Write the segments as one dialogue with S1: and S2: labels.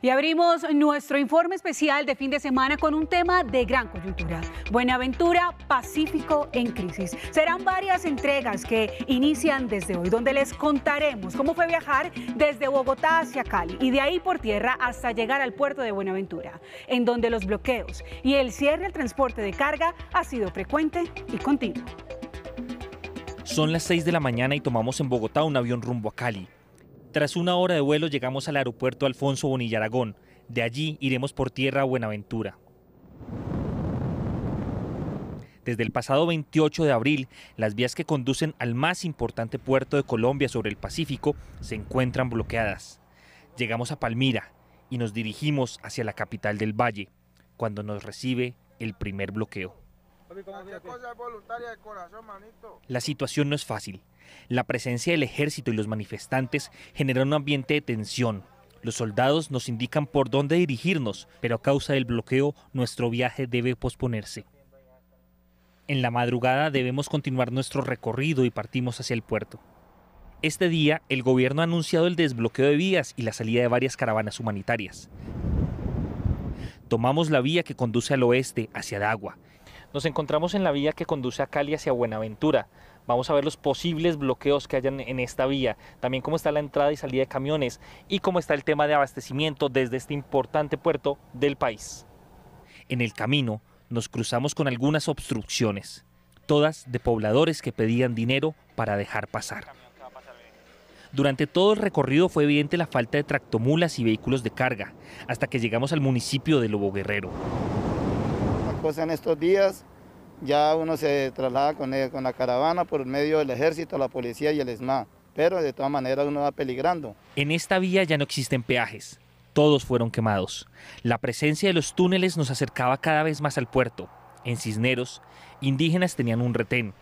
S1: Y abrimos nuestro informe especial de fin de semana con un tema de gran coyuntura. Buenaventura Pacífico en crisis. Serán varias entregas que inician desde hoy, donde les contaremos cómo fue viajar desde Bogotá hacia Cali y de ahí por tierra hasta llegar al puerto de Buenaventura, en donde los bloqueos y el cierre del transporte de carga ha sido frecuente y continuo. Son las 6 de la mañana y tomamos en Bogotá un avión rumbo a Cali. Tras una hora de vuelo llegamos al aeropuerto Alfonso Bonilla Aragón. De allí iremos por tierra a Buenaventura. Desde el pasado 28 de abril, las vías que conducen al más importante puerto de Colombia sobre el Pacífico se encuentran bloqueadas. Llegamos a Palmira y nos dirigimos hacia la capital del valle, cuando nos recibe el primer bloqueo. La situación no es fácil. La presencia del ejército y los manifestantes genera un ambiente de tensión. Los soldados nos indican por dónde dirigirnos, pero a causa del bloqueo nuestro viaje debe posponerse. En la madrugada debemos continuar nuestro recorrido y partimos hacia el puerto. Este día, el gobierno ha anunciado el desbloqueo de vías y la salida de varias caravanas humanitarias. Tomamos la vía que conduce al oeste, hacia Dagua, nos encontramos en la vía que conduce a Cali hacia Buenaventura. Vamos a ver los posibles bloqueos que hayan en esta vía, también cómo está la entrada y salida de camiones y cómo está el tema de abastecimiento desde este importante puerto del país. En el camino nos cruzamos con algunas obstrucciones, todas de pobladores que pedían dinero para dejar pasar. Durante todo el recorrido fue evidente la falta de tractomulas y vehículos de carga, hasta que llegamos al municipio de Lobo Guerrero en estos días ya uno se traslada con, e, con la caravana por medio del ejército, la policía y el ESMA, pero de todas maneras uno va peligrando. En esta vía ya no existen peajes, todos fueron quemados. La presencia de los túneles nos acercaba cada vez más al puerto. En Cisneros, indígenas tenían un retén.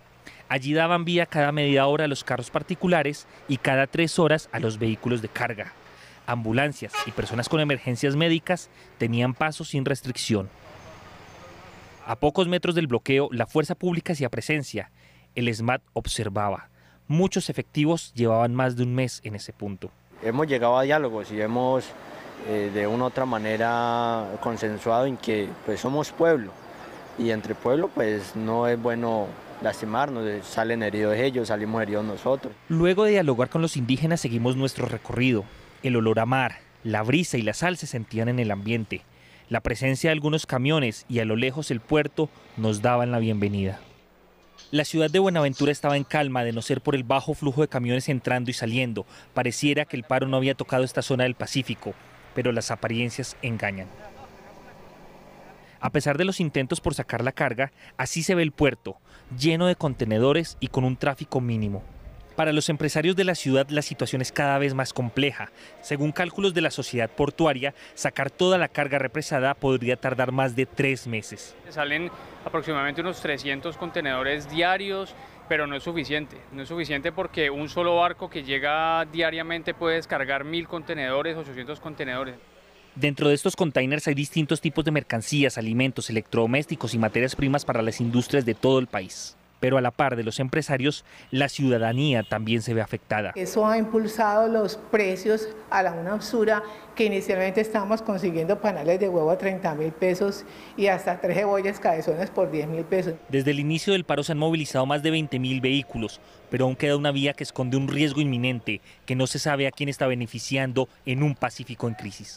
S1: Allí daban vía cada media hora a los carros particulares y cada tres horas a los vehículos de carga. Ambulancias y personas con emergencias médicas tenían paso sin restricción. A pocos metros del bloqueo, la fuerza pública hacía presencia. El SMAT observaba. Muchos efectivos llevaban más de un mes en ese punto. Hemos llegado a diálogos y hemos eh, de una u otra manera consensuado en que pues somos pueblo y entre pueblo pues no es bueno lastimarnos, eh, salen heridos ellos, salimos heridos nosotros. Luego de dialogar con los indígenas seguimos nuestro recorrido. El olor a mar, la brisa y la sal se sentían en el ambiente. La presencia de algunos camiones y a lo lejos el puerto nos daban la bienvenida. La ciudad de Buenaventura estaba en calma de no ser por el bajo flujo de camiones entrando y saliendo. Pareciera que el paro no había tocado esta zona del Pacífico, pero las apariencias engañan. A pesar de los intentos por sacar la carga, así se ve el puerto, lleno de contenedores y con un tráfico mínimo. Para los empresarios de la ciudad la situación es cada vez más compleja. Según cálculos de la sociedad portuaria, sacar toda la carga represada podría tardar más de tres meses. Salen aproximadamente unos 300 contenedores diarios, pero no es suficiente. No es suficiente porque un solo barco que llega diariamente puede descargar mil contenedores, 800 contenedores. Dentro de estos containers hay distintos tipos de mercancías, alimentos, electrodomésticos y materias primas para las industrias de todo el país pero a la par de los empresarios, la ciudadanía también se ve afectada. Eso ha impulsado los precios a la una absurda, que inicialmente estábamos consiguiendo panales de huevo a 30 mil pesos y hasta tres cebollas cabezones por 10 mil pesos. Desde el inicio del paro se han movilizado más de 20 mil vehículos, pero aún queda una vía que esconde un riesgo inminente que no se sabe a quién está beneficiando en un Pacífico en crisis.